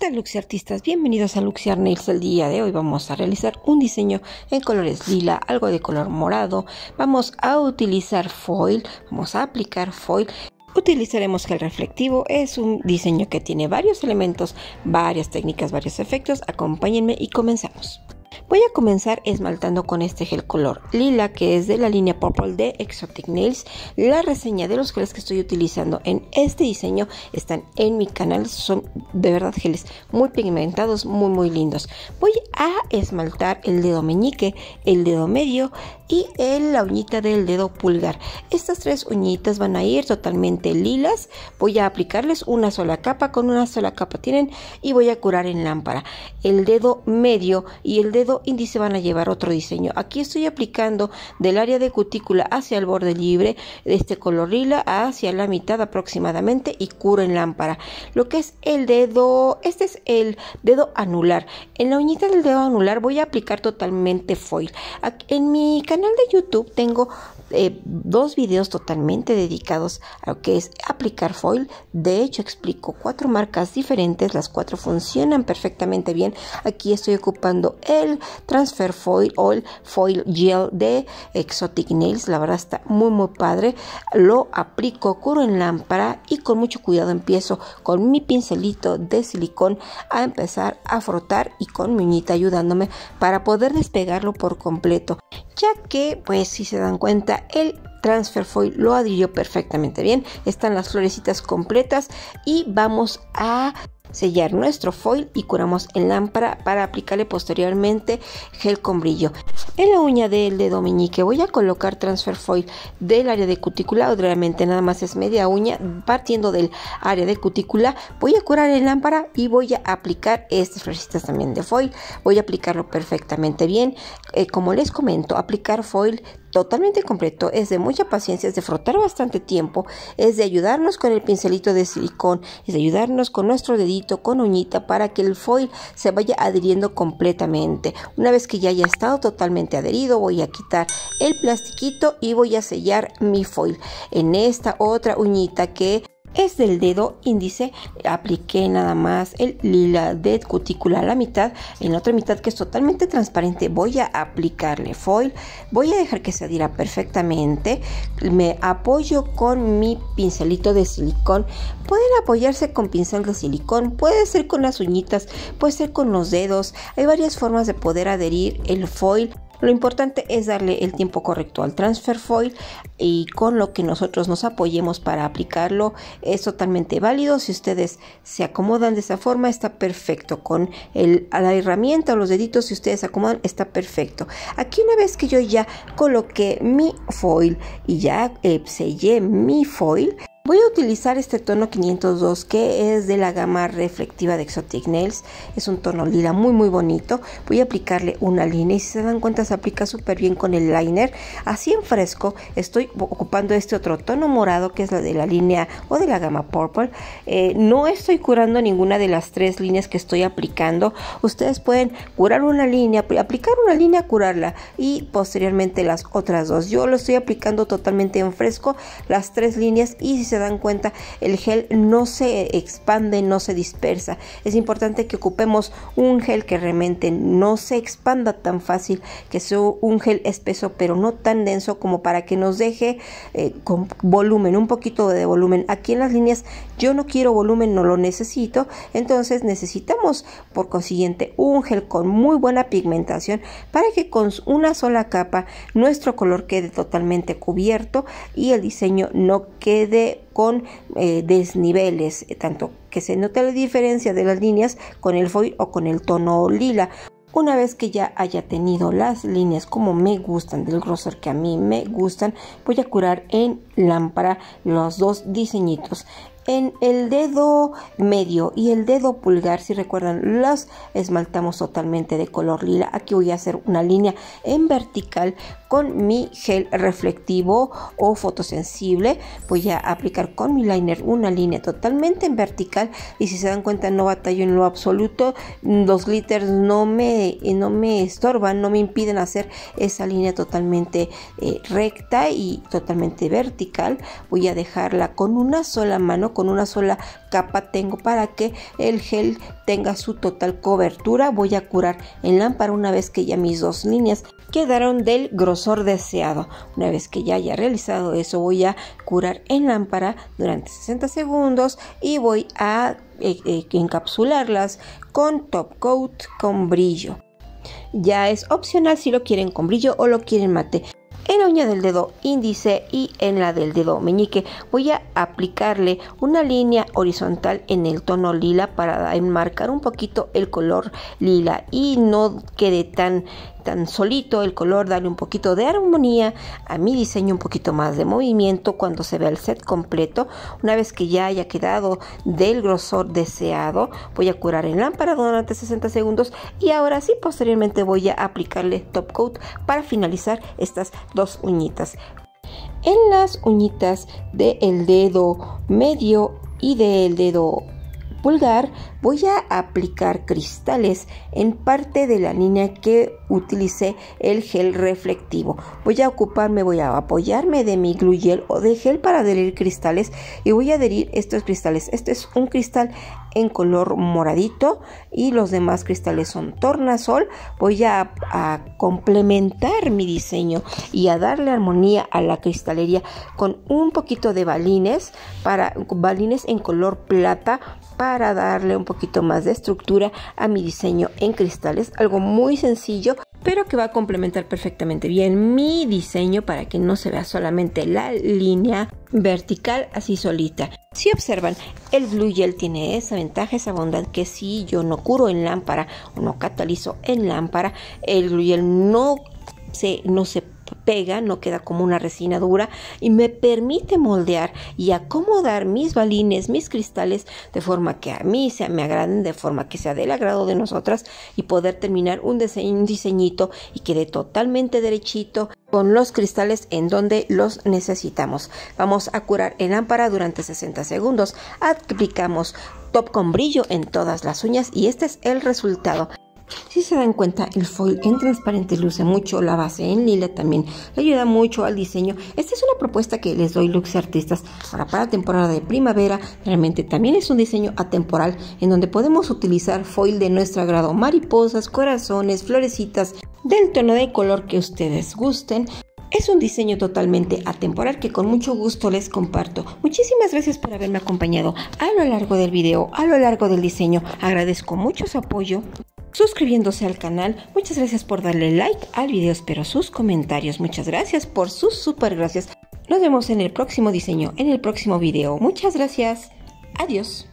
tal artistas Bienvenidos a Luxiar Nails. El día de hoy vamos a realizar un diseño en colores lila, algo de color morado. Vamos a utilizar foil, vamos a aplicar foil. Utilizaremos gel reflectivo, es un diseño que tiene varios elementos, varias técnicas, varios efectos. Acompáñenme y comenzamos. Voy a comenzar esmaltando con este gel color lila que es de la línea Purple de Exotic Nails. La reseña de los gels que estoy utilizando en este diseño están en mi canal. Son de verdad geles muy pigmentados, muy muy lindos. Voy a esmaltar el dedo meñique, el dedo medio y la uñita del dedo pulgar. Estas tres uñitas van a ir totalmente lilas. Voy a aplicarles una sola capa, con una sola capa tienen y voy a curar en lámpara. El dedo medio y el dedo dedo índice van a llevar otro diseño. Aquí estoy aplicando del área de cutícula hacia el borde libre, de este color lila hacia la mitad aproximadamente y curo en lámpara. Lo que es el dedo, este es el dedo anular. En la uñita del dedo anular voy a aplicar totalmente foil. En mi canal de YouTube tengo eh, dos videos totalmente dedicados a lo que es aplicar foil. De hecho, explico cuatro marcas diferentes, las cuatro funcionan perfectamente bien. Aquí estoy ocupando el transfer foil o foil gel de Exotic Nails. La verdad está muy muy padre. Lo aplico, curo en lámpara y con mucho cuidado empiezo con mi pincelito de silicón a empezar a frotar y con mi uñita ayudándome para poder despegarlo por completo ya que, pues si se dan cuenta, el transfer foil lo adhirió perfectamente bien, están las florecitas completas y vamos a sellar nuestro foil y curamos en lámpara para aplicarle posteriormente gel con brillo. En la uña del dedo meñique voy a colocar transfer foil del área de cutícula, obviamente nada más es media uña, partiendo del área de cutícula voy a curar en lámpara y voy a aplicar estas florecitas también de foil, voy a aplicarlo perfectamente bien, eh, como les comento, aplicar foil totalmente completo, es de mucha paciencia, es de frotar bastante tiempo, es de ayudarnos con el pincelito de silicón, es de ayudarnos con nuestro dedito con uñita para que el foil se vaya adhiriendo completamente. Una vez que ya haya estado totalmente adherido, voy a quitar el plastiquito y voy a sellar mi foil en esta otra uñita que es del dedo índice, apliqué nada más el lila de cutícula a la mitad, en la otra mitad que es totalmente transparente voy a aplicarle foil, voy a dejar que se adhiera perfectamente, me apoyo con mi pincelito de silicón, pueden apoyarse con pincel de silicón, puede ser con las uñitas, puede ser con los dedos, hay varias formas de poder adherir el foil lo importante es darle el tiempo correcto al transfer foil y con lo que nosotros nos apoyemos para aplicarlo es totalmente válido. Si ustedes se acomodan de esa forma está perfecto. Con la herramienta o los deditos si ustedes se acomodan está perfecto. Aquí una vez que yo ya coloqué mi foil y ya eh, sellé mi foil, Voy a utilizar este tono 502 que es de la gama reflectiva de Exotic Nails. Es un tono lila muy muy bonito. Voy a aplicarle una línea y si se dan cuenta se aplica súper bien con el liner. Así en fresco estoy ocupando este otro tono morado que es la de la línea o de la gama purple. Eh, no estoy curando ninguna de las tres líneas que estoy aplicando. Ustedes pueden curar una línea, aplicar una línea, curarla y posteriormente las otras dos. Yo lo estoy aplicando totalmente en fresco las tres líneas y si se dan cuenta, el gel no se expande, no se dispersa. Es importante que ocupemos un gel que realmente no se expanda tan fácil, que sea un gel espeso pero no tan denso como para que nos deje eh, con volumen, un poquito de volumen. Aquí en las líneas yo no quiero volumen, no lo necesito, entonces necesitamos por consiguiente un gel con muy buena pigmentación para que con una sola capa nuestro color quede totalmente cubierto y el diseño no quede con eh, desniveles, eh, tanto que se note la diferencia de las líneas con el foil o con el tono lila. Una vez que ya haya tenido las líneas como me gustan, del grosor que a mí me gustan, voy a curar en lámpara los dos diseñitos. En el dedo medio y el dedo pulgar, si recuerdan, los esmaltamos totalmente de color lila. Aquí voy a hacer una línea en vertical con mi gel reflectivo o fotosensible. Voy a aplicar con mi liner una línea totalmente en vertical y si se dan cuenta no batallo en lo absoluto. Los glitters no me, no me estorban, no me impiden hacer esa línea totalmente eh, recta y totalmente vertical. Voy a dejarla con una sola mano, con una sola capa tengo para que el gel tenga su total cobertura. Voy a curar en lámpara una vez que ya mis dos líneas quedaron del grosor deseado. Una vez que ya haya realizado eso, voy a curar en lámpara durante 60 segundos y voy a eh, eh, encapsularlas con top coat con brillo. Ya es opcional si lo quieren con brillo o lo quieren mate en la uña del dedo índice y en la del dedo meñique. Voy a aplicarle una línea horizontal en el tono lila para enmarcar un poquito el color lila y no quede tan solito el color, darle un poquito de armonía, a mi diseño un poquito más de movimiento cuando se ve el set completo. Una vez que ya haya quedado del grosor deseado, voy a curar en lámpara durante 60 segundos y ahora sí, posteriormente voy a aplicarle top coat para finalizar estas dos uñitas. En las uñitas del dedo medio y del dedo pulgar voy a aplicar cristales en parte de la línea que utilicé el gel reflectivo. Voy a ocuparme, voy a apoyarme de mi glue gel o de gel para adherir cristales y voy a adherir estos cristales. Este es un cristal en color moradito y los demás cristales son tornasol. Voy a, a complementar mi diseño y a darle armonía a la cristalería con un poquito de balines para balines en color plata para darle un poquito más de estructura a mi diseño en cristales, algo muy sencillo pero que va a complementar perfectamente bien mi diseño para que no se vea solamente la línea vertical así solita. Si observan, el Blue Gel tiene esa ventaja, esa bondad que si yo no curo en lámpara o no catalizo en lámpara, el Blue Gel no se, no se pega, no queda como una resina dura y me permite moldear y acomodar mis balines, mis cristales de forma que a mí se me agraden, de forma que sea del agrado de nosotras y poder terminar un, diseño, diseñito y quede totalmente derechito con los cristales en donde los necesitamos. Vamos a curar el lámpara durante 60 segundos. Aplicamos top con brillo en todas las uñas y este es el resultado. Si se dan cuenta, el foil en transparente luce mucho, la base en lila también ayuda mucho al diseño. Esta es una propuesta que les doy Luxe Artistas para para temporada de primavera. Realmente también es un diseño atemporal en donde podemos utilizar foil de nuestro agrado, mariposas, corazones, florecitas, del tono de color que ustedes gusten. Es un diseño totalmente atemporal que con mucho gusto les comparto. Muchísimas gracias por haberme acompañado a lo largo del video, a lo largo del diseño. Agradezco mucho su apoyo suscribiéndose al canal. Muchas gracias por darle like al video, espero sus comentarios. Muchas gracias por sus super gracias. Nos vemos en el próximo diseño, en el próximo video. Muchas gracias. Adiós.